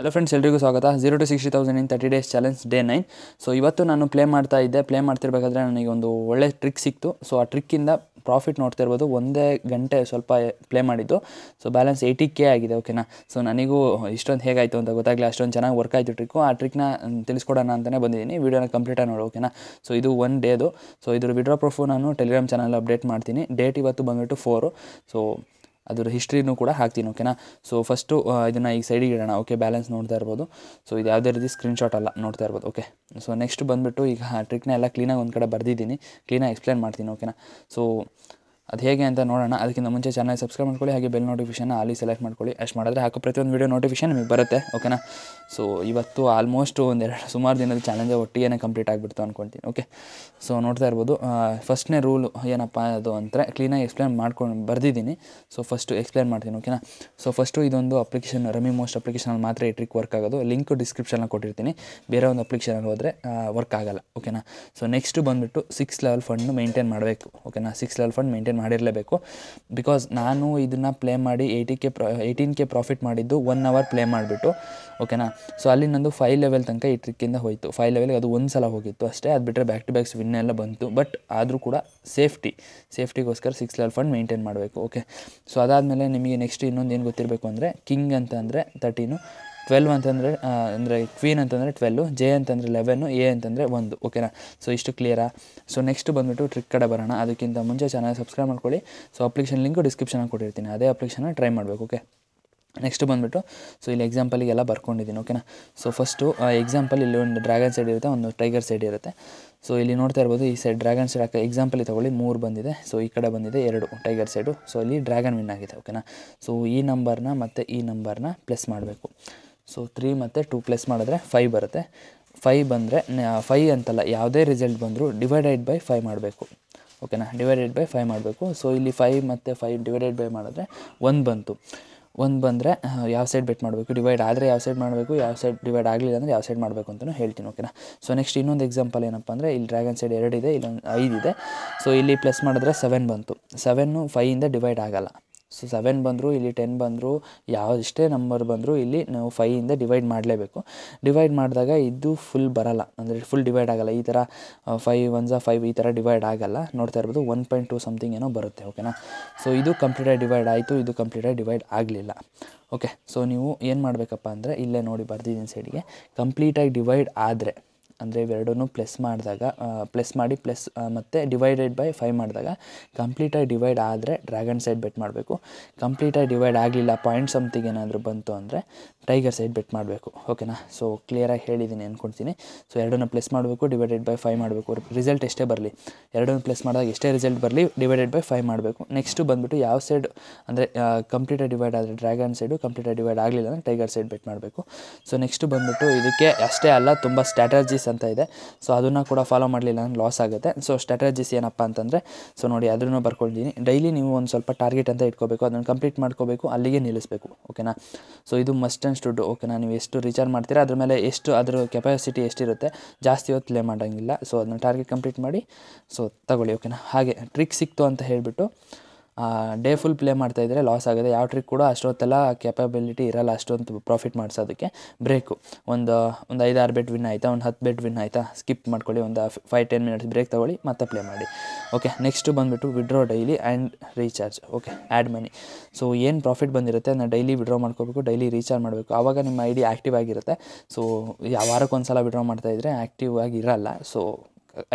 hello friends ಎಲ್ರಿಗೂ ಸ್ವಾಗತ zero to sixty thousand in thirty days challenge day nine so ಇವತ್ತು ನಾನು play ಮಾಡ್ತಾ ಇದ್ದೆ ಪ್ಲೇ ಮಾಡ್ತಿರ್ಬೇಕಾದ್ರೆ ನನಗೆ ಒಂದು ಒಳ್ಳೆ ಟ್ರಿಕ್ ಸಿಕ್ತು ಸೊ ಆ ಟ್ರಿಕ್ಕಿಂದ ಪ್ರಾಫಿಟ್ ನೋಡ್ತಾ ಇರ್ಬೋದು ಒಂದೇ ಗಂಟೆ ಸ್ವಲ್ಪ ಪ್ಲೇ ಮಾಡಿದ್ದು ಸೊ ಬ್ಯಾಲೆನ್ಸ್ ಏಯ್ಟಿ ಕೆ ಆಗಿದೆ ಓಕೆನಾ ಸೊ ನನಗೂ ಇಷ್ಟೊಂದು ಹೇಗಾಯಿತು ಅಂತ ಗೊತ್ತಾಗಲಿ ಅಷ್ಟೊಂದು ಚೆನ್ನಾಗಿ ವರ್ಕ್ ಆಯಿತು ಟ್ರಿಕ್ಕು ಆ ಟ್ರಿಕ್ನ ತಿಳಿಸ್ಕೊಡೋಣ ಅಂತಲೇ ಬಂದಿದ್ದೀನಿ ವೀಡಿಯೋನ ಕಂಪ್ಲೀಟಾಗಿ ನೋಡು ಓಕೆನಾ ಸೊ ಇದು ಒನ್ ಡೇದು ಸೊ ಇದ್ರ ವಿಡ್ರಾ ಪ್ರೂಫು ನಾನು ಟೆಲಿಗ್ರಾಮ್ ಚಾನಲ್ ಅಪ್ಡೇಟ್ ಮಾಡ್ತೀನಿ ಡೇಟ್ ಇವತ್ತು ಬಂದುಬಿಟ್ಟು ಫೋರು ಸೊ ಅದರ ಹಿಸ್ಟ್ರಿನೂ ಕೂಡ ಹಾಕ್ತೀನಿ ಓಕೆನಾ ಸೊ ಫಸ್ಟು ಇದನ್ನು ಈಗ ಸೈಡಿಗೆ ಇಡೋಣ ಓಕೆ ಬ್ಯಾಲೆನ್ಸ್ ನೋಡ್ತಾ ಇರ್ಬೋದು ಸೊ ಇದು ಯಾವುದೇ ರೀತಿ ಸ್ಕ್ರೀನ್ಶಾಟ್ ಅಲ್ಲ ನೋಡ್ತಾ ಇರ್ಬೋದು ಓಕೆ ಸೊ ನೆಕ್ಸ್ಟ್ ಬಂದುಬಿಟ್ಟು ಈಗ ಟ್ರಿಕ್ನ ಎಲ್ಲ ಕ್ಲೀನಾಗಿ ಒಂದು ಕಡೆ ಬರೆದಿದ್ದೀನಿ ಕ್ಲೀನಾಗಿ ಎಕ್ಸ್ಪ್ಲೇನ್ ಮಾಡ್ತೀನಿ ಓಕೆನಾ ಸೊ ಅದು ಹೇಗೆ ಅಂತ ನೋಡೋಣ ಅದಕ್ಕಿಂತ ಮುಂಚೆ ಚಾನಲ್ ಸಬ್ಸ್ಕ್ರೈಬ್ ಮಾಡ್ಕೊಳ್ಳಿ ಹಾಗೆ ಬೆಲ್ ನೋಟಿಫಿಕೇಷನ್ ಅಲ್ಲಿ ಸೆಲೆಕ್ಟ್ ಮಾಡ್ಕೊಳ್ಳಿ ಅಷ್ಟು ಮಾಡಿದ್ರೆ ಹಾಕೋ ಪ್ರತಿಯೊಂದು ವೀಡಿಯೋ ನೋಟಿಫಿಕೇಷನ್ ನಿಮಗೆ ಬರುತ್ತೆ ಓಕೆನಾ ಸೊ ಇವತ್ತು ಆಲ್ಮೋಸ್ಟ್ ಒಂದೆರಡು ಸುಮಾರು ದಿನದ ಚಾಲೆಂಜ್ ಒಟ್ಟಿಗೆ ಕಂಪ್ಲೀಟ್ ಆಗಿಬಿಡ್ತು ಅನ್ಕೊಂತೀನಿ ಓಕೆ ಸೊ ನೋಡ್ತಾ ಇರ್ಬೋದು ಫಸ್ಟ್ನೇ ರೂಲು ಏನಪ್ಪ ಅದು ಅಂದರೆ ಕ್ಲೀನಾಗಿ ಎಕ್ಸ್ಪ್ಲೇನ್ ಮಾಡ್ಕೊಂಡು ಬರ್ದಿದ್ದೀನಿ ಸೊ ಫಸ್ಟು ಎಕ್ಸ್ಪ್ಲೇನ್ ಮಾಡ್ತೀನಿ ಓಕೆನಾ ಸೊ ಫಸ್ಟು ಇದೊಂದು ಅಪ್ಲಿಕೇಶನ್ ರಮಿ ಮೋಸ್ಟ್ ಅಪ್ಲಿಕೇಶನಲ್ಲಿ ಮಾತ್ರ ಈ ಟ್ರಿಕ್ ವರ್ಕ್ ಆಗೋದು ಲಿಂಕ್ ಡಿಸ್ಕ್ರಿಪ್ಷನಲ್ಲಿ ಕೊಟ್ಟಿರ್ತೀನಿ ಬೇರೆ ಒಂದು ಅಪ್ಲಿಕೇಶನಲ್ಲಿ ಹೋದರೆ ವರ್ಕ್ ಆಗಲ್ಲ ಓಕೆನಾ ಸೊ ನೆಕ್ಸ್ಟ್ ಬಂದುಬಿಟ್ಟು ಸಿಕ್ಸ್ ಲೆವೆಲ್ ಫಂಡ್ ಮೇಂಟೈನ್ ಮಾಡಬೇಕು ಓಕೆನಾ ಸಿಕ್ಸ್ ಲೆವೆಲ್ ಫಂಡ್ ಮೇಂಟೈನ್ ಮಾಡಿರಲೇಬೇಕು ಬಿಕಾಸ್ ನಾನು ಇದನ್ನು ಪ್ಲೇ ಮಾಡಿ ಏಯ್ಟಿ ಕೆ ಪ್ರಾ ಏಯ್ಟೀನ್ ಕೆ ಪ್ರಾಫಿಟ್ ಮಾಡಿದ್ದು ಒನ್ ಅವರ್ ಪ್ಲೇ ಮಾಡಿಬಿಟ್ಟು ಓಕೆನಾ ಸೊ ಅಲ್ಲಿ ನಂದು ಫೈವ್ ಲೆವೆಲ್ ತನಕ ಈ ಟ್ರಿಕ್ಕಿಂದ ಹೋಯಿತು ಫೈ ಲೆವೆಲ್ಗೆ ಅದು ಒಂದು ಸಲ ಹೋಗಿತ್ತು ಅಷ್ಟೇ ಅದು ಬಿಟ್ಟರೆ ಬ್ಯಾಕ್ ಟು ಬ್ಯಾಕ್ಸ್ ವಿನ್ ಎಲ್ಲ ಬಂತು ಬಟ್ ಆದರೂ ಕೂಡ ಸೇಫ್ಟಿ ಸೇಫ್ಟಿಗೋಸ್ಕರ ಸಿಕ್ಸ್ ಲೆವೆಲ್ ಫಂಡ್ ಮೇಂಟೈನ್ ಮಾಡಬೇಕು ಓಕೆ ಸೊ ಅದಾದಮೇಲೆ ನಿಮಗೆ ನೆಕ್ಸ್ಟ್ ಇನ್ನೊಂದು ಏನು ಗೊತ್ತಿರಬೇಕು ಅಂದರೆ ಕಿಂಗ್ ಅಂತ ಅಂದರೆ ತರ್ಟೀನು ಟ್ವೆಲ್ವ್ ಅಂತಂದರೆ ಅಂದರೆ ಕ್ವೀನ್ ಅಂತಂದರೆ ಟ್ವೆಲ್ವ್ ಜೆ ಅಂತಂದರೆ ಲೆವೆನ್ನು ಎ ಅಂತಂದರೆ ಒಂದು ಓಕೆನಾ ಸೊ ಇಷ್ಟು ಕ್ಲಿಯರಾ ಸೊ ನೆಕ್ಸ್ಟ್ ಬಂದುಬಿಟ್ಟು ಟ್ರಿಕ್ ಕಡೆ ಬರೋಣ ಅದಕ್ಕಿಂತ ಮುಂಚೆ ಚಾನಲ್ ಸಬ್ಸ್ಕ್ರೈಬ್ ಮಾಡ್ಕೊಳ್ಳಿ ಸೊ ಅಪ್ಲಿಕೇಶನ್ ಲಿಂಕು ಡಿಸ್ಕ್ರಿಪ್ಷನಾಗಿ ಕೊಟ್ಟಿರ್ತೀನಿ ಅದೇ ಅಪ್ಲಿಕೇಶನ್ನ ಟ್ರೈ ಮಾಡಬೇಕು ಓಕೆ ನೆಕ್ಸ್ಟ್ ಬಂದುಬಿಟ್ಟು ಸೊ ಇಲ್ಲಿ ಎಕ್ಸಾಂಪಲಿಗೆಲ್ಲ ಬರ್ಕೊಂಡಿದ್ದೀನಿ ಓಕೆನಾ ಸೊ ಫಸ್ಟು ಎಕ್ಸಾಂಪಲ್ ಇಲ್ಲಿ ಒಂದು ಡ್ರ್ಯಾಗನ್ ಸೈಡ್ ಇರುತ್ತೆ ಒಂದು ಟೈಗರ್ ಸೈಡ್ ಇರುತ್ತೆ ಸೊ ಇಲ್ಲಿ ನೋಡ್ತಾ ಇರ್ಬೋದು ಈ ಸೈಡ್ ಡ್ರ್ಯಾಗನ್ ಸೈಡ್ ಹಾಕಿ ಎಕ್ಸಾಂಪಲ್ ತಗೊಳ್ಳಿ ಮೂರು ಬಂದಿದೆ ಸೊ ಈ ಕಡೆ ಬಂದಿದೆ ಎರಡು ಟೈಗರ್ ಸೈಡು ಸೊ ಇಲ್ಲಿ ಡ್ರ್ಯಾಗನ್ ವಿನ್ ಆಗಿದೆ ಓಕೆನಾ ಸೊ ಈ ನಂಬರ್ನ ಮತ್ತು ಈ ನಂಬರ್ನ ಪ್ಲಸ್ ಮಾಡಬೇಕು ಸೊ ತ್ರೀ ಮತ್ತು ಟೂ ಪ್ಲಸ್ ಮಾಡಿದ್ರೆ ಫೈವ್ ಬರುತ್ತೆ ಫೈ ಬಂದರೆ ಫೈ ಅಂತಲ್ಲ ಯಾವುದೇ ರಿಸಲ್ಟ್ ಬಂದರೂ ಡಿವೈಡೆಡ್ ಬೈ ಫೈವ್ ಮಾಡಬೇಕು ಓಕೆನಾ ಡಿವೈಡೆಡ್ ಬೈ ಫೈವ್ ಮಾಡಬೇಕು ಸೊ ಇಲ್ಲಿ ಫೈವ್ ಮತ್ತು ಫೈ ಡಿವೈಡೆಡ್ ಬೈ ಮಾಡಿದ್ರೆ ಒಂದು ಬಂತು ಒಂದು ಬಂದರೆ ಯಾವ ಸೈಡ್ ಬೆಟ್ ಮಾಡಬೇಕು ಡಿವೈಡ್ ಆದರೆ ಯಾವ ಸೈಡ್ ಮಾಡಬೇಕು ಯಾವ ಸೈಡ್ ಡಿವೈಡ್ ಆಗಲಿಲ್ಲ ಅಂದರೆ ಯಾವ ಸೈಡ್ ಮಾಡಬೇಕು ಅಂತಲೂ ಹೇಳ್ತೀನಿ ಓಕೆನಾ ಸೊ ನೆಕ್ಸ್ಟ್ ಇನ್ನೊಂದು ಎಕ್ಸಾಂಪಲ್ ಏನಪ್ಪ ಅಂದರೆ ಇಲ್ಲಿ ಡ್ರ್ಯಾಗನ್ ಸೈಡ್ ಎರಡಿದೆ ಇಲ್ಲೊಂದು ಐದಿದೆ ಸೊ ಇಲ್ಲಿ ಪ್ಲಸ್ ಮಾಡಿದ್ರೆ ಸೆವೆನ್ ಬಂತು ಸೆವೆನ್ನು ಫೈಯಿಂದ ಡಿವೈಡ್ ಆಗಲ್ಲ ಸೊ ಸೆವೆನ್ ಬಂದರೂ ಇಲ್ಲಿ ಟೆನ್ ಬಂದರೂ ಯಾವುದಿಷ್ಟೇ ನಂಬರ್ ಬಂದರೂ ಇಲ್ಲಿ ನಾವು ಫೈಯಿಂದ ಡಿವೈಡ್ ಮಾಡಲೇಬೇಕು ಡಿವೈಡ್ ಮಾಡಿದಾಗ ಇದು ಫುಲ್ ಬರಲ್ಲ ಅಂದರೆ ಫುಲ್ ಡಿವೈಡ್ ಆಗಲ್ಲ ಈ ಥರ ಫೈವ್ ಒನ್ ಝಾ ಫೈವ್ ಈ ಥರ ಡಿವೈಡ್ ಆಗಲ್ಲ ನೋಡ್ತಾ ಇರ್ಬೋದು ಒನ್ ಪಾಯಿಂಟ್ ಟು ಸಮ್ಥಿಂಗ್ ಏನೋ ಬರುತ್ತೆ ಓಕೆನಾ ಸೊ ಇದು ಕಂಪ್ಲೀಟಾಗಿ ಡಿವೈಡ್ ಆಯಿತು ಇದು ಕಂಪ್ಲೀಟಾಗಿ ಡಿವೈಡ್ ಆಗಲಿಲ್ಲ ಓಕೆ ಸೊ ನೀವು ಏನು ಮಾಡಬೇಕಪ್ಪ ಅಂದರೆ ಇಲ್ಲೇ ನೋಡಿ ಬರ್ದಿದ್ದೀನಿ ಸೈಡಿಗೆ ಕಂಪ್ಲೀಟಾಗಿ ಡಿವೈಡ್ ಆದರೆ ಅಂದರೆ ಇವೆರಡೂ ಪ್ಲಸ್ ಮಾಡಿದಾಗ ಪ್ಲಸ್ ಮಾಡಿ ಪ್ಲಸ್ ಮತ್ತು ಡಿವೈಡೆಡ್ ಬೈ ಫೈವ್ ಮಾಡಿದಾಗ ಕಂಪ್ಲೀಟಾಗಿ ಡಿವೈಡ್ ಆದರೆ ಡ್ರ್ಯಾಗನ್ ಸೈಡ್ ಬೆಟ್ ಮಾಡಬೇಕು ಕಂಪ್ಲೀಟಾಗಿ ಡಿವೈಡ್ ಆಗಲಿಲ್ಲ ಪಾಯಿಂಟ್ ಸಮ್ತಿಗೆ ಏನಾದರೂ ಬಂತು ಅಂದರೆ ಟೈಗರ್ ಸೈಡ್ ಬೆಟ್ ಮಾಡಬೇಕು ಓಕೆನಾ ಸೊ ಕ್ಲಿಯರಾಗಿ ಹೇಳಿದ್ದೀನಿ ಅಂದ್ಕೊಳ್ತೀನಿ ಸೊ ಎರಡನ್ನೂ ಪ್ಲಸ್ ಮಾಡಬೇಕು ಡಿವೈಡೆಡ್ ಬೈ ಫೈವ್ ಮಾಡಬೇಕು ರಿಸಲ್ಟ್ ಎಷ್ಟೇ ಬರಲಿ ಎರಡನ್ನೂ ಪ್ಲಸ್ ಮಾಡಿದಾಗ ಎಷ್ಟೇ ರಿಸಲ್ಟ್ ಬರಲಿ ಡಿವೈಡೆಡ್ ಬೈ ಫೈವ್ ಮಾಡಬೇಕು ನೆಕ್ಸ್ಟು ಬಂದುಬಿಟ್ಟು ಯಾವ ಸೈಡ್ ಅಂದರೆ ಕಂಪ್ಲೀಟಾಗಿ ಡಿವೈಡ್ ಆದರೆ ಡ್ರ್ಯಾಗನ್ ಸೈಡು ಕಂಪ್ಲೀಟಾಗಿ ಡಿವೈಡ್ ಆಗಲಿಲ್ಲ ಅಂದರೆ ಟೈಗರ್ ಸೈಡ್ ಬೆಟ್ ಮಾಡಬೇಕು ಸೊ ನೆಕ್ಸ್ಟು ಬಂದುಬಿಟ್ಟು ಇದಕ್ಕೆ ಅಷ್ಟೇ ಅಲ್ಲ ತುಂಬ ಸ್ಟ್ರಾಟಜೀಸ್ ಅಂತ ಇದೆ ಸೊ ಅದನ್ನು ಕೂಡ ಫಾಲೋ ಮಾಡಲಿಲ್ಲ ಅಂದ್ರೆ ಲಾಸ್ ಆಗುತ್ತೆ ಸೊ ಸ್ಟ್ರಾಟಜೀಸ್ ಏನಪ್ಪ ಅಂತಂದರೆ ಸೊ ನೋಡಿ ಅದನ್ನು ಬರ್ಕೊಂಡಿದ್ದೀನಿ ಡೈಲಿ ನೀವು ಒಂದು ಸ್ವಲ್ಪ ಟಾರ್ಗೆಟ್ ಅಂತ ಇಟ್ಕೋಬೇಕು ಅದನ್ನು ಕಂಪ್ಲೀಟ್ ಮಾಡ್ಕೋಬೇಕು ಅಲ್ಲಿಗೆ ನಿಲ್ಲಿಸಬೇಕು ಓಕೆನಾ ಸೊ ಇದು ಮಸ್ಟ್ ಆ್ಯಂಡ್ ಸ್ಟುಡ್ ಓಕೆನಾ ನೀವು ಎಷ್ಟು ರೀಚಾರ್ಜ್ ಮಾಡ್ತೀರಾ ಅದ್ರ ಮೇಲೆ ಎಷ್ಟು ಅದರ ಕೆಪಾಸಿಟಿ ಎಷ್ಟಿರುತ್ತೆ ಜಾಸ್ತಿ ಹೊತ್ತು ಪ್ಲೇ ಮಾಡೋಂಗಿಲ್ಲ ಸೊ ಅದನ್ನು ಟಾರ್ಗೆಟ್ ಕಂಪ್ಲೀಟ್ ಮಾಡಿ ಸೊ ತಗೊಳ್ಳಿ ಓಕೆನಾ ಹಾಗೆ ಟ್ರಿಕ್ ಸಿಕ್ತು ಅಂತ ಹೇಳಿಬಿಟ್ಟು ಡೇ ಫುಲ್ ಪ್ಲೇ ಮಾಡ್ತಾ ಇದ್ದರೆ ಲಾಸ್ ಆಗಿದೆ ಯಾವ ಟ್ರಿಕ್ ಕೂಡ ಅಷ್ಟೊತ್ತೆಲ್ಲ ಕೆಪಬಿಲಿಟಿ ಇರಲ್ಲ ಅಷ್ಟೊಂದು ಪ್ರಾಫಿಟ್ ಮಾಡಿಸೋದಕ್ಕೆ ಬ್ರೇಕು ಒಂದು ಒಂದು ಐದಾರು ಬೆಡ್ ಬೆಟ್ ವಿನ್ ಆಯಿತಾ ಒಂದು ಹತ್ತು ಬೆಟ್ ವಿನ್ ಆಯಿತಾ ಸ್ಕಿಪ್ ಮಾಡ್ಕೊಳ್ಳಿ ಒಂದು ಫೈವ್ ಟೆನ್ ಮಿನಿಟ್ಸ್ ಬ್ರೇಕ್ ತೊಗೊಳ್ಳಿ ಮತ್ತೆ ಪ್ಲೇ ಮಾಡಿ ಓಕೆ ನೆಕ್ಸ್ಟು ಬಂದುಬಿಟ್ಟು withdraw daily and recharge okay add money so ಏನು ಪ್ರಾಫಿಟ್ ಬಂದಿರುತ್ತೆ ನಾನು ಡೈಲಿ ವಿಡ್ರಾ ಮಾಡ್ಕೋಬೇಕು ಡೈಲಿ ರೀಚಾರ್ಜ್ ಮಾಡಬೇಕು ಆವಾಗ ನಿಮ್ಮ ಐ ಡಿ ಆ್ಯಕ್ಟಿವ್ ಆಗಿರುತ್ತೆ ಸೊ ಯಾವ ಸಲ ವಿಡ್ರಾ ಮಾಡ್ತಾಯಿದ್ರೆ ಆ್ಯಕ್ಟಿವ್ ಆಗಿರಲ್ಲ ಸೊ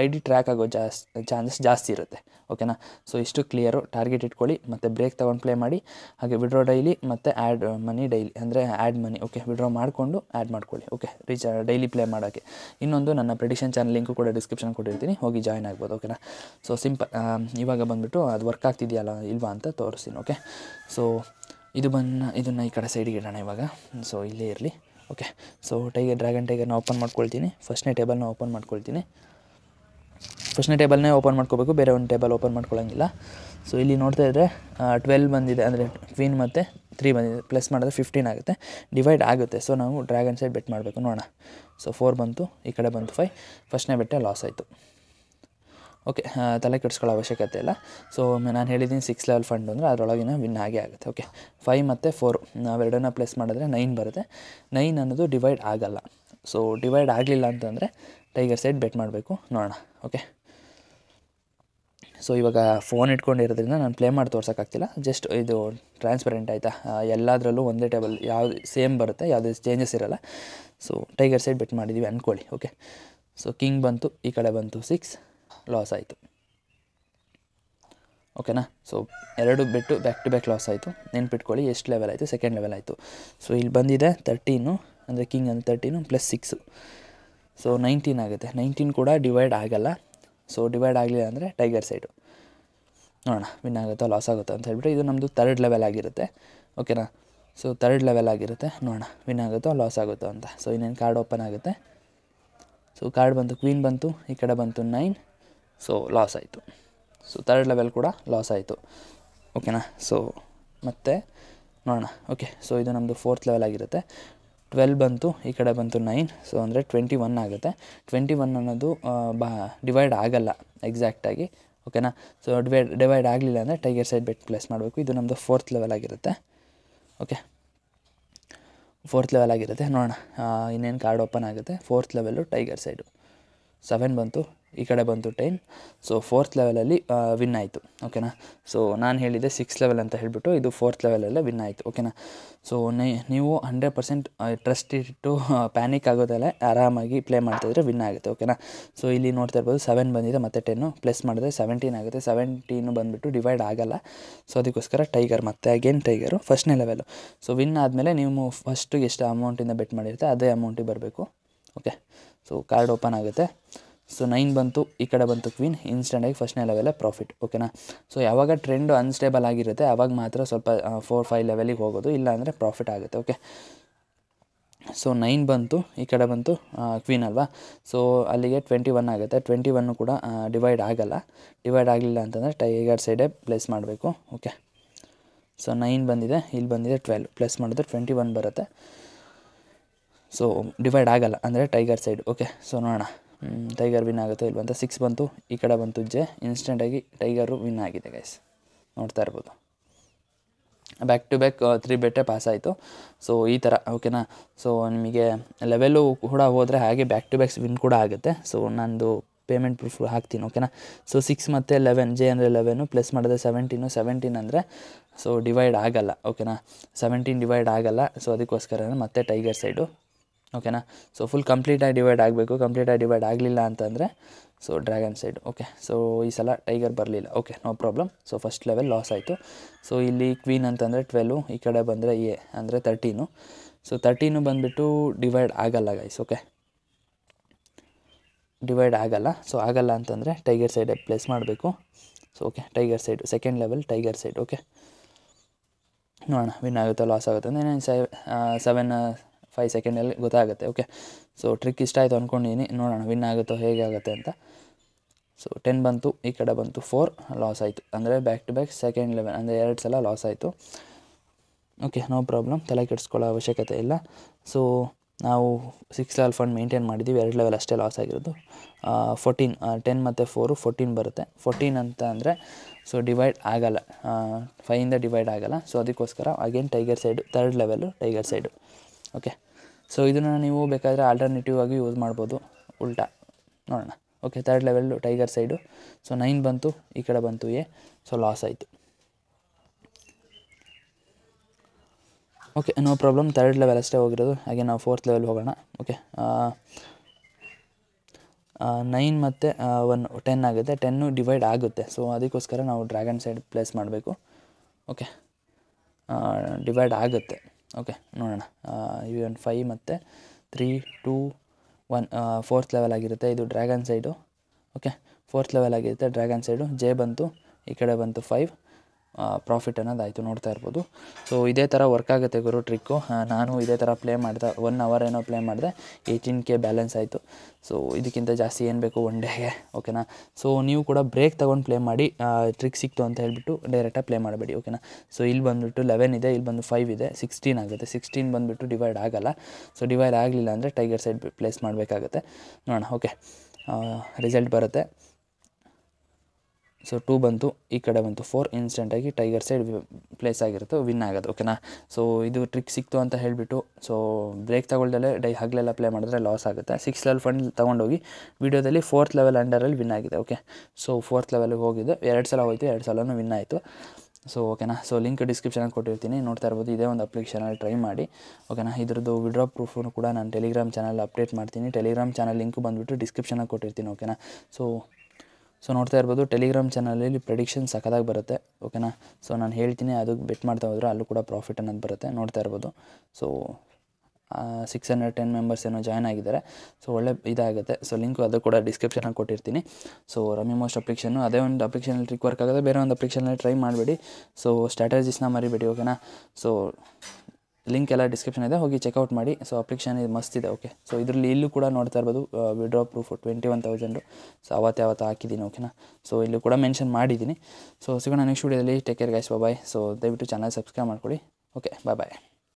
ಐ ಡಿ ಟ್ರ್ಯಾಕ್ ಆಗೋ ಜಾಸ್ ಚಾನ್ಸಸ್ ಜಾಸ್ತಿ ಇರುತ್ತೆ ಓಕೆನಾ ಸೊ ಇಷ್ಟು ಕ್ಲಿಯರು ಟಾರ್ಗೆಟ್ ಇಟ್ಕೊಳ್ಳಿ ಮತ್ತು ಬ್ರೇಕ್ ತೊಗೊಂಡು ಪ್ಲೇ ಮಾಡಿ ಹಾಗೆ ವಿಡ್ರೋ ಡೈಲಿ ಮತ್ತು ಆ್ಯಡ್ ಮನಿ ಡೈಲಿ ಅಂದರೆ ಆ್ಯಡ್ ಮನಿ ಓಕೆ ವಿಡ್ರೋ ಮಾಡಿಕೊಂಡು ಆ್ಯಡ್ ಮಾಡ್ಕೊಳ್ಳಿ ಓಕೆ ರೀಚ್ ಡೈಲಿ ಪ್ಲೇ ಮಾಡೋಕ್ಕೆ ಇನ್ನೊಂದು ನನ್ನ ಪ್ರೆಡಿಕ್ಷನ್ ಚಾನಲ್ ಲಿಂಕು ಕೂಡ ಡಿಸ್ಕ್ರಿಪ್ಷನ್ ಕೊಟ್ಟಿರ್ತೀನಿ ಹೋಗಿ ಜಾಯ್ನ್ ಆಗ್ಬೋದು ಓಕೆನಾ ಸೊ ಸಿಂಪಲ್ ಇವಾಗ ಬಂದುಬಿಟ್ಟು ಅದು ವರ್ಕ್ ಆಗ್ತಿದೆಯಲ್ಲ ಇಲ್ವಾ ಅಂತ ತೋರಿಸ್ತೀನಿ ಓಕೆ ಸೊ ಇದು ಬನ್ನ ಇದನ್ನು ಈ ಕಡೆ ಸೈಡಿಗೆ ಇಡೋಣ ಇವಾಗ ಸೊ ಇಲ್ಲೇ ಇರಲಿ ಓಕೆ ಸೊ ಟೈಗರ್ ಡ್ರ್ಯಾಗನ್ ಟೈಗರ್ನ ಓಪನ್ ಮಾಡ್ಕೊಳ್ತೀನಿ ಫಸ್ಟ್ನೇ ಟೇಬಲ್ನ ಓಪನ್ ಮಾಡ್ಕೊಳ್ತೀನಿ ಫಸ್ಟ್ನೇ ಟೇಬಲ್ನೇ ಓಪನ್ ಮಾಡ್ಕೋಬೇಕು ಬೇರೆ ಒಂದು ಟೇಬಲ್ ಓಪನ್ ಮಾಡ್ಕೊಳ್ಳೋಂಗಿಲ್ಲ ಸೊ ಇಲ್ಲಿ ನೋಡ್ತಾ ಇದ್ದರೆ ಟ್ವೆಲ್ ಬಂದಿದೆ ಅಂದರೆ ಕ್ವೀನ್ ಮತ್ತು ತ್ರೀ ಬಂದಿದೆ ಪ್ಲಸ್ ಮಾಡಿದ್ರೆ ಫಿಫ್ಟೀನ್ ಆಗುತ್ತೆ ಡಿವೈಡ್ ಆಗುತ್ತೆ ಸೊ ನಾವು ಡ್ರ್ಯಾಗನ್ ಸೈಡ್ ಬೆಟ್ ಮಾಡಬೇಕು ನೋಡೋಣ ಸೊ ಫೋರ್ ಬಂತು ಈ ಕಡೆ ಬಂತು ಫೈ ಫಸ್ಟ್ನೇ ಬೆಟ್ಟೆ ಲಾಸ್ ಆಯಿತು ಓಕೆ ತಲೆ ಕೆಡಿಸ್ಕೊಳ್ಳೋ ಅವಶ್ಯಕತೆ ಇಲ್ಲ ಸೊ ನಾನು ಹೇಳಿದ್ದೀನಿ ಸಿಕ್ಸ್ ಲೆವೆಲ್ ಫಂಡ್ ಅಂದರೆ ಅದರೊಳಗಿನ ವಿನ್ ಆಗೇ ಆಗುತ್ತೆ ಓಕೆ ಫೈ ಮತ್ತು ಫೋರು ನಾವೆರಡನ್ನ ಪ್ಲೇಸ್ ಮಾಡಿದ್ರೆ ನೈನ್ ಬರುತ್ತೆ ನೈನ್ ಅನ್ನೋದು ಡಿವೈಡ್ ಆಗಲ್ಲ ಸೊ ಡಿವೈಡ್ ಆಗಲಿಲ್ಲ ಅಂತಂದರೆ ಟೈಗರ್ ಸೈಡ್ ಬೆಟ್ ಮಾಡಬೇಕು ನೋಡೋಣ ಓಕೆ ಸೊ ಇವಾಗ ಫೋನ್ ಇಟ್ಕೊಂಡಿರೋದ್ರಿಂದ ನಾನು ಪ್ಲೇ ಮಾಡಿ ತೋರ್ಸೋಕ್ಕಾಗ್ತಿಲ್ಲ ಜಸ್ಟ್ ಇದು ಟ್ರಾನ್ಸ್ಪರೆಂಟ್ ಆಯಿತಾ ಎಲ್ಲದರಲ್ಲೂ ಒಂದೇ ಟೇಬಲ್ ಯಾವುದು ಸೇಮ್ ಬರುತ್ತೆ ಯಾವುದೇ ಚೇಂಜಸ್ ಇರೋಲ್ಲ ಸೊ ಟೈಗರ್ ಸೈಡ್ ಬೆಟ್ ಮಾಡಿದ್ದೀವಿ ಅಂದ್ಕೊಳ್ಳಿ ಓಕೆ ಸೊ ಕಿಂಗ್ ಬಂತು ಈ ಕಡೆ ಬಂತು ಸಿಕ್ಸ್ ಲಾಸ್ ಆಯಿತು ಓಕೆನಾ ಸೊ ಎರಡು bet back to back loss ಆಯಿತು ನೆನ್ಪಿಟ್ಕೊಳ್ಳಿ ಎಷ್ಟು ಲೆವೆಲ್ ಆಯಿತು ಸೆಕೆಂಡ್ ಲೆವೆಲ್ ಆಯಿತು ಸೊ ಇಲ್ಲಿ ಬಂದಿದೆ ತರ್ಟೀನು ಅಂದರೆ ಕಿಂಗ್ ಅಂದರೆ thirteen plus six so nineteen ಆಗುತ್ತೆ ನೈನ್ಟೀನ್ ಕೂಡ ಡಿವೈಡ್ ಆಗಲ್ಲ ಸೊ ಡಿವೈಡ್ ಆಗಲಿಲ್ಲ ಅಂದರೆ ಟೈಗರ್ ಸೈಡು ನೋಡೋಣ ವಿನ್ ಆಗುತ್ತೋ ಲಾಸ್ ಆಗುತ್ತೋ ಅಂತ ಹೇಳ್ಬಿಟ್ಟು ಇದು ನಮ್ಮದು ತರ್ಡ್ ಲೆವೆಲ್ ಆಗಿರುತ್ತೆ ಓಕೆನಾ ಸೊ ತರ್ಡ್ ಲೆವೆಲ್ ಆಗಿರುತ್ತೆ ನೋಡೋಣ ವಿನ್ ಆಗುತ್ತೋ ಲಾಸ್ ಆಗುತ್ತೋ ಅಂತ ಸೊ ಇನ್ನೇನು ಕಾರ್ಡ್ ಓಪನ್ ಆಗುತ್ತೆ ಸೊ ಕಾರ್ಡ್ ಬಂತು ಕ್ವೀನ್ ಬಂತು ಈ ಕಡೆ ಬಂತು ನೈನ್ ಸೊ ಲಾಸ್ ಆಯಿತು ಸೊ ತರ್ಡ್ ಲೆವೆಲ್ ಕೂಡ ಲಾಸ್ ಆಯಿತು ಓಕೆನಾ ಸೊ ಮತ್ತು ನೋಡೋಣ ಓಕೆ ಸೊ ಇದು ನಮ್ಮದು ಫೋರ್ತ್ ಲೆವೆಲ್ ಆಗಿರುತ್ತೆ ಟ್ವೆಲ್ ಬಂತು ಈ ಕಡೆ ಬಂತು ನೈನ್ ಸೊ ಅಂದರೆ ಟ್ವೆಂಟಿ ಒನ್ ಆಗುತ್ತೆ ಟ್ವೆಂಟಿ ಒನ್ ಅನ್ನೋದು ಬಾ ಡಿವೈಡ್ ಆಗಲ್ಲ ಎಕ್ಸಾಕ್ಟಾಗಿ ಓಕೆನಾ ಸೊ ಡಿವೈಡ್ ಡಿವೈಡ್ ಆಗಲಿಲ್ಲ ಅಂದರೆ ಟೈಗರ್ ಸೈಡ್ ಬೆಟ್ ಪ್ಲೇಸ್ ಮಾಡಬೇಕು ಇದು ನಮ್ಮದು ಫೋರ್ತ್ ಲೆವೆಲ್ ಆಗಿರುತ್ತೆ ಓಕೆ ಫೋರ್ತ್ ಲೆವೆಲ್ ಆಗಿರುತ್ತೆ ನೋಡೋಣ ಇನ್ನೇನು ಕಾರ್ಡ್ ಓಪನ್ ಆಗುತ್ತೆ fourth level tiger side seven ಬಂತು ಈ ಕಡೆ ಬಂತು ಟೆನ್ ಸೊ ಫೋರ್ತ್ ಲೆವೆಲಲ್ಲಿ ವಿನ್ ಆಯಿತು ಓಕೆನಾ ಸೊ ನಾನು ಹೇಳಿದೆ ಸಿಕ್ಸ್ ಲೆವೆಲ್ ಅಂತ ಹೇಳಿಬಿಟ್ಟು ಇದು ಫೋರ್ತ್ ಲೆವೆಲಲ್ಲೇ ವಿನ್ ಆಯಿತು ಓಕೆನಾ ಸೊ ನೀವು ಹಂಡ್ರೆಡ್ ಪರ್ಸೆಂಟ್ ಟ್ರಸ್ಟ್ ಇಟ್ಟು ಪ್ಯಾನಿಕ್ ಆಗೋದಲ್ಲೇ ಆರಾಮಾಗಿ ಪ್ಲೇ ಮಾಡ್ತಿದ್ರೆ ವಿನ್ ಆಗುತ್ತೆ ಓಕೆನಾ ಸೊ ಇಲ್ಲಿ ನೋಡ್ತಾ ಇರ್ಬೋದು ಸೆವೆನ್ ಬಂದಿದೆ ಮತ್ತೆ ಟೆನ್ನು ಪ್ಲಸ್ ಮಾಡಿದ್ರೆ ಸೆವೆಂಟೀನ್ ಆಗುತ್ತೆ ಸೆವೆಂಟೀನು ಬಂದುಬಿಟ್ಟು ಡಿವೈಡ್ ಆಗಲ್ಲ ಸೊ ಅದಕ್ಕೋಸ್ಕರ ಟೈಗರ್ ಮತ್ತೆ ಅಗೇನ್ ಟೈಗರು ಫಸ್ಟ್ನೇ ಲೆವೆಲು ಸೊ ವಿನ್ ಆದಮೇಲೆ ನೀವು ಫಸ್ಟಿಗೆ ಎಷ್ಟು ಅಮೌಂಟಿಂದ ಬೆಟ್ ಮಾಡಿರುತ್ತೆ ಅದೇ ಅಮೌಂಟಿಗೆ ಬರಬೇಕು ಓಕೆ ಸೊ ಕಾರ್ಡ್ ಓಪನ್ ಆಗುತ್ತೆ ಸೊ ನೈನ್ ಬಂತು ಈ ಕಡೆ ಬಂತು ಕ್ವೀನ್ ಇನ್ಸ್ಟೆಂಟಾಗಿ ಫಸ್ಟ್ನೇ ಲೆವೆಲೇ ಪ್ರಾಫಿಟ್ ಓಕೆನಾ ಸೊ ಯಾವಾಗ ಟ್ರೆಂಡ್ ಅನ್ಸ್ಟೇಬಲ್ ಆಗಿರುತ್ತೆ ಆವಾಗ ಮಾತ್ರ ಸ್ವಲ್ಪ ಫೋರ್ ಫೈವ್ ಲೆವೆಲಿಗೆ ಹೋಗೋದು ಇಲ್ಲಾಂದರೆ ಪ್ರಾಫಿಟ್ ಆಗುತ್ತೆ ಓಕೆ ಸೊ ನೈನ್ ಬಂತು ಈ ಕಡೆ ಬಂತು ಕ್ವೀನ್ ಅಲ್ವಾ ಸೊ ಅಲ್ಲಿಗೆ ಟ್ವೆಂಟಿ ಒನ್ ಆಗುತ್ತೆ ಟ್ವೆಂಟಿ ಒನ್ನು ಕೂಡ ಡಿವೈಡ್ ಆಗಲ್ಲ ಡಿವೈಡ್ ಆಗಲಿಲ್ಲ ಅಂತಂದರೆ ಟೈಗರ್ ಸೈಡೇ ಪ್ಲೇಸ್ ಮಾಡಬೇಕು ಓಕೆ ಸೊ ನೈನ್ ಬಂದಿದೆ ಇಲ್ಲಿ ಬಂದಿದೆ ಟ್ವೆಲ್ ಪ್ಲಸ್ ಮಾಡಿದ್ರೆ ಟ್ವೆಂಟಿ ಒನ್ ಬರುತ್ತೆ ಸೊ ಡಿವೈಡ್ ಆಗಲ್ಲ ಅಂದರೆ ಟೈಗರ್ ಸೈಡ್ ಓಕೆ ಸೊ ನೋಡೋಣ ಟೈಗರ್ ವಿನ್ ಆಗುತ್ತೋ ಇಲ್ವಂತ ಸಿಕ್ಸ್ ಬಂತು ಈ ಕಡೆ ಬಂತು ಜೆ ಇನ್ಸ್ಟೆಂಟಾಗಿ ಟೈಗರು ವಿನ್ ಆಗಿದೆ ಗೈಸ್ ನೋಡ್ತಾ ಇರ್ಬೋದು ಬ್ಯಾಕ್ ಟು ಬ್ಯಾಕ್ ತ್ರೀ ಬೆಟ್ಟೆ ಪಾಸ್ ಆಯಿತು ಸೊ ಈ ಥರ ಓಕೆನಾ ಸೊ ನಿಮಗೆ ಲೆವೆಲ್ಲು ಕೂಡ ಹೋದರೆ ಹಾಗೆ ಬ್ಯಾಕ್ ಟು ಬ್ಯಾಕ್ಸ್ ವಿನ್ ಕೂಡ ಆಗುತ್ತೆ ಸೊ ನಂದು ಪೇಮೆಂಟ್ ಪ್ರೂಫ್ ಹಾಕ್ತೀನಿ ಓಕೆನಾ ಸೊ ಸಿಕ್ಸ್ ಮತ್ತು ಲೆವೆನ್ ಜೆ ಅಂದರೆ ಲೆವೆನು ಪ್ಲಸ್ ಮಾಡಿದ್ರೆ ಸೆವೆಂಟೀನು ಸೆವೆಂಟೀನ್ ಅಂದರೆ ಸೊ ಡಿವೈಡ್ ಆಗಲ್ಲ ಓಕೆನಾ ಸೆವೆಂಟೀನ್ ಡಿವೈಡ್ ಆಗಲ್ಲ ಸೊ ಅದಕ್ಕೋಸ್ಕರ ಮತ್ತೆ ಟೈಗರ್ ಸೈಡು ಓಕೆನಾ ಸೊ ಫುಲ್ ಕಂಪ್ಲೀಟಾಗಿ ಡಿವೈಡ್ ಆಗಬೇಕು ಕಂಪ್ಲೀಟಾಗಿ ಡಿವೈಡ್ ಆಗಲಿಲ್ಲ ಅಂತಂದರೆ so dragon side okay so ಈ ಸಲ ಟೈಗರ್ ಬರಲಿಲ್ಲ okay no problem so first level loss ಆಯಿತು ಸೊ ಇಲ್ಲಿ ಕ್ವೀನ್ ಅಂತಂದರೆ ಟ್ವೆಲ್ವು ಈ ಕಡೆ ಬಂದರೆ ಎ ಅಂದರೆ ತರ್ಟೀನು ಸೊ ತರ್ಟೀನು ಬಂದುಬಿಟ್ಟು ಡಿವೈಡ್ ಆಗಲ್ಲ ಗೈಸ್ ಓಕೆ ಡಿವೈಡ್ ಆಗಲ್ಲ ಸೊ ಆಗಲ್ಲ ಅಂತಂದರೆ ಟೈಗರ್ ಸೈಡ್ ಪ್ಲೇಸ್ ಮಾಡಬೇಕು so okay tiger side second level tiger side okay ನೋಡೋಣ ವಿನ್ ಆಗುತ್ತಾ ಲಾಸ್ ಆಗುತ್ತೆ ಅಂದರೆ ನಾನು ಸೆವೆನ್ ಫೈವ್ ಸೆಕೆಂಡಲ್ಲಿ ಗೊತ್ತಾಗುತ್ತೆ ಓಕೆ ಸೊ ಟ್ರಿಕ್ ಇಷ್ಟ ಆಯಿತು ಅಂದ್ಕೊಂಡಿದ್ದೀನಿ ನೋಡೋಣ ವಿನ್ ಆಗುತ್ತೋ ಹೇಗೆ ಆಗುತ್ತೆ ಅಂತ ಸೊ ಟೆನ್ ಬಂತು ಈ ಕಡೆ ಬಂತು ಫೋರ್ ಲಾಸ್ ಆಯಿತು ಅಂದರೆ back to back second level ಅಂದರೆ ಎರಡು ಸಲ ಲಾಸ್ ಆಯಿತು ಓಕೆ ನೋ ಪ್ರಾಬ್ಲಮ್ ತಲೆ ಕೆಡಿಸ್ಕೊಳ್ಳೋ ಅವಶ್ಯಕತೆ ಇಲ್ಲ ಸೊ ನಾವು ಸಿಕ್ಸ್ ಲೆವೆಲ್ ಫಂಡ್ ಮೇಂಟೈನ್ ಮಾಡಿದ್ದೀವಿ ಎರಡು ಲೆವೆಲ್ ಅಷ್ಟೇ ಲಾಸ್ ಆಗಿರೋದು ಫೋರ್ಟೀನ್ ಟೆನ್ ಮತ್ತು ಫೋರು ಫೋರ್ಟೀನ್ ಬರುತ್ತೆ ಫೋರ್ಟೀನ್ ಅಂತ ಅಂದರೆ ಸೊ ಡಿವೈಡ್ ಆಗಲ್ಲ ಫೈಯಿಂದ ಡಿವೈಡ್ ಆಗಲ್ಲ ಸೊ ಅದಕ್ಕೋಸ್ಕರ again tiger side third level tiger side okay so ಇದನ್ನು ನೀವು ಬೇಕಾದರೆ ಆಲ್ಟರ್ನೇಟಿವ್ ಆಗಿ ಯೂಸ್ ಮಾಡ್ಬೋದು ಉಲ್ಟಾ ನೋಡೋಣ okay third level tiger side so nine ಬಂತು ಈ ಕಡೆ ಬಂತು ಎ ಸೊ ಲಾಸ್ ಆಯಿತು okay no problem third level ಅಷ್ಟೇ ಹೋಗಿರೋದು ಹಾಗೆ ನಾವು ಫೋರ್ತ್ ಲೆವೆಲ್ ಹೋಗೋಣ ಓಕೆ ನೈನ್ ಮತ್ತು ಒನ್ ಟೆನ್ ಆಗುತ್ತೆ ಟೆನ್ನು ಡಿವೈಡ್ ಆಗುತ್ತೆ ಸೊ ಅದಕ್ಕೋಸ್ಕರ ನಾವು ಡ್ರ್ಯಾಗನ್ ಸೈಡ್ ಪ್ಲೇಸ್ ಮಾಡಬೇಕು ಓಕೆ ಡಿವೈಡ್ ಆಗುತ್ತೆ ಓಕೆ ನೋಡೋಣ ಇವು ಒನ್ ಫೈವ್ ಮತ್ತು three two one fourth level ಆಗಿರುತ್ತೆ ಇದು dragon side okay fourth level ಆಗಿರುತ್ತೆ ಡ್ರ್ಯಾಗನ್ ಸೈಡು ಜೆ ಬಂತು ಈ ಕಡೆ ಬಂತು ಫೈವ್ ಪ್ರಾಫಿಟ್ ಅನ್ನೋದಾಯಿತು ನೋಡ್ತಾ ಇರ್ಬೋದು ಸೊ ಇದೇ ಥರ ವರ್ಕ್ ಆಗುತ್ತೆ ಗುರು ಟ್ರಿಕ್ಕು ನಾನು ಇದೇ ಥರ ಪ್ಲೇ ಮಾಡಿದೆ ಒನ್ ಅವರ್ ಏನೋ ಪ್ಲೇ ಮಾಡಿದೆ ಏಯ್ಟೀನ್ ಕೆ ಬ್ಯಾಲೆನ್ಸ್ ಆಯಿತು ಸೊ ಇದಕ್ಕಿಂತ ಜಾಸ್ತಿ ಏನು ಬೇಕು ಒನ್ ಡೇಗೆ ಓಕೆನಾ ಸೊ ನೀವು ಕೂಡ ಬ್ರೇಕ್ ತೊಗೊಂಡು ಪ್ಲೇ ಮಾಡಿ ಟ್ರಿಕ್ ಸಿಕ್ತು ಅಂತ ಹೇಳಿಬಿಟ್ಟು ಡೈರೆಕ್ಟಾಗಿ ಪ್ಲೇ ಮಾಡಬೇಡಿ ಓಕೆನಾ ಸೊ ಇಲ್ಲಿ ಬಂದುಬಿಟ್ಟು ಲೆವೆನ್ ಇದೆ ಇಲ್ಲಿ ಬಂದು ಫೈವ್ ಇದೆ ಸಿಕ್ಸ್ಟೀನ್ ಆಗುತ್ತೆ ಸಿಕ್ಸ್ಟೀನ್ ಬಂದುಬಿಟ್ಟು ಡಿವೈಡ್ ಆಗಲ್ಲ ಸೊ ಡಿವೈಡ್ ಆಗಲಿಲ್ಲ ಅಂದರೆ ಟೈಗರ್ ಸೈಡ್ ಪ್ಲೇಸ್ ಮಾಡಬೇಕಾಗತ್ತೆ ನೋಡೋಣ ಓಕೆ ರಿಸಲ್ಟ್ ಬರುತ್ತೆ ಸೊ ಟೂ ಬಂತು ಈ ಕಡೆ ಬಂತು ಫೋರ್ ಇನ್ಸ್ಟೆಂಟಾಗಿ ಟೈಗರ್ ಸೈಡ್ ಪ್ಲೇಸ್ ಆಗಿರುತ್ತೆ ವಿನ್ ಆಗೋದು ಓಕೆನಾ ಸೊ ಇದು ಟ್ರಿಕ್ ಸಿಕ್ತು ಅಂತ ಹೇಳಿಬಿಟ್ಟು ಸೊ ಬ್ರೇಕ್ ತಗೊಳ್ದಲ್ಲೇ ಡೈ ಹಗಲೆಲ್ಲ ಪ್ಲೇ ಮಾಡಿದ್ರೆ ಲಾಸ್ ಆಗುತ್ತೆ ಸಿಕ್ಸ್ ಲೆವೆಲ್ ಫಂಡ್ ತೊಗೊಂಡೋಗಿ ವಿಡಿಯೋದಲ್ಲಿ ಫೋರ್ತ್ ಲೆವೆಲ್ ಅಂಡರಲ್ಲಿ ವಿನ್ ಆಗಿದೆ ಓಕೆ ಸೊ ಫೋರ್ತ್ ಲೆವೆಲ್ಗೆ ಹೋಗಿದೆ ಎರಡು ಸಲ ಹೋಯಿತು ಎರಡು ಸಲವೂ ವಿನ್ ಆಯಿತು ಸೊ ಓಕೆನಾ ಸೊ ಲಿಂಕ್ ಡಿಸ್ಕ್ರಿಪ್ಷನಲ್ಲಿ ಕೊಟ್ಟಿರ್ತೀನಿ ನೋಡ್ತಾ ಇರ್ಬೋದು ಇದೇ ಒಂದು ಅಪ್ಲಿಕೇಶನಲ್ಲಿ ಟ್ರೈ ಮಾಡಿ ಓಕೆನಾ ಇದ್ರದ್ದು ವಿಡ್ರಾ ಪ್ರೂಫನ್ನು ಕೂಡ ನಾನು ಟೆಲಿಗ್ರಾಮ್ ಚಾನಲ್ ಅಪ್ಡೇಟ್ ಮಾಡ್ತೀನಿ ಟೆಲಿಗ್ರಾಮ್ ಚಾನಲ್ ಲಿಂಕ್ ಬಂದುಬಿಟ್ಟು ಡಿಸ್ಕ್ರಿಪ್ಷನಲ್ಲಿ ಕೊಟ್ಟಿರ್ತೀನಿ ಓಕೆನಾ ಸೊ ಸೊ ನೋಡ್ತಾ ಇರ್ಬೋದು ಟೆಲಿಗ್ರಾಮ್ ಚಾನಲಲ್ಲಿ ಪ್ರೆಡಿಕ್ಷನ್ ಸಕ್ಕದಾಗಿ ಬರುತ್ತೆ ಓಕೆನಾ ಸೊ ನಾನು ಹೇಳ್ತೀನಿ ಅದಕ್ಕೆ ಬೆಟ್ ಮಾಡ್ತಾ ಹೋದರೆ ಅಲ್ಲೂ ಕೂಡ ಪ್ರಾಫಿಟ್ ಅನ್ನೋದು ಬರುತ್ತೆ ನೋಡ್ತಾ ಇರ್ಬೋದು so six hundred ten members ಏನೋ ಜಾಯ್ನ್ ಆಗಿದ್ದಾರೆ ಸೊ ಒಳ್ಳೆ ಇದಾಗುತ್ತೆ ಸೊ ಲಿಂಕು ಅದು ಕೂಡ ಡಿಸ್ಕ್ರಿಪ್ಷನಾಗಿ ಕೊಟ್ಟಿರ್ತೀನಿ ಸೊ ರಮಿ ಮೋಸ್ಟ್ ಅಪ್ಲಿಕೇಶನ್ ಅದೇ ಒಂದು ಅಪ್ಲಿಕೇಶನಲ್ಲಿ ಟ್ರಿಕ್ ವರ್ಕ್ ಆಗುತ್ತೆ ಬೇರೆ ಒಂದು ಅಪ್ಲಿಕೇಶನಲ್ಲಿ ಟ್ರೈ ಮಾಡಬೇಡಿ ಸೊ ಸ್ಟ್ರಾಟಜಿಸ್ನ ಮರಿಬೇಡಿ ಓಕೆನಾ ಸೊ ಲಿಂಕ್ ಎಲ್ಲ ಡಿಸ್ಕ್ರಿಪ್ಷನ್ ಇದೆ ಹೋಗಿ ಚೆಕ್ಔಟ್ ಮಾಡಿ ಸೊ ಅಪ್ಲಿಕೇಶನ್ ಇದು ಮಸ್ತ್ ಇದೆ ಓಕೆ ಸೊ ಇದರಲ್ಲಿ ಇಲ್ಲೂ ಕೂಡ ನೋಡ್ತಾ ಇರ್ಬೋದು withdraw proof twenty one thousand so ಅವತ್ತು ಹಾಕಿದ್ದೀನಿ ಓಕೆನಾ ಸೊ ಇಲ್ಲೂ ಕೂಡ ಮೆನ್ಷನ್ ಮಾಡಿದ್ದೀನಿ ಸೊ ಸಿಗೋಣ ನೆಕ್ಸ್ಟ್ ವೀಡಿಯೋದಲ್ಲಿ take care guys bye so ದಯವಿಟ್ಟು ಚಾನಲ್ ಸಬ್ಸ್ಕ್ರೈಬ್ ಮಾಡ್ಕೊಳ್ಳಿ ಓಕೆ ಬಾಯ್ ಬಾಯ್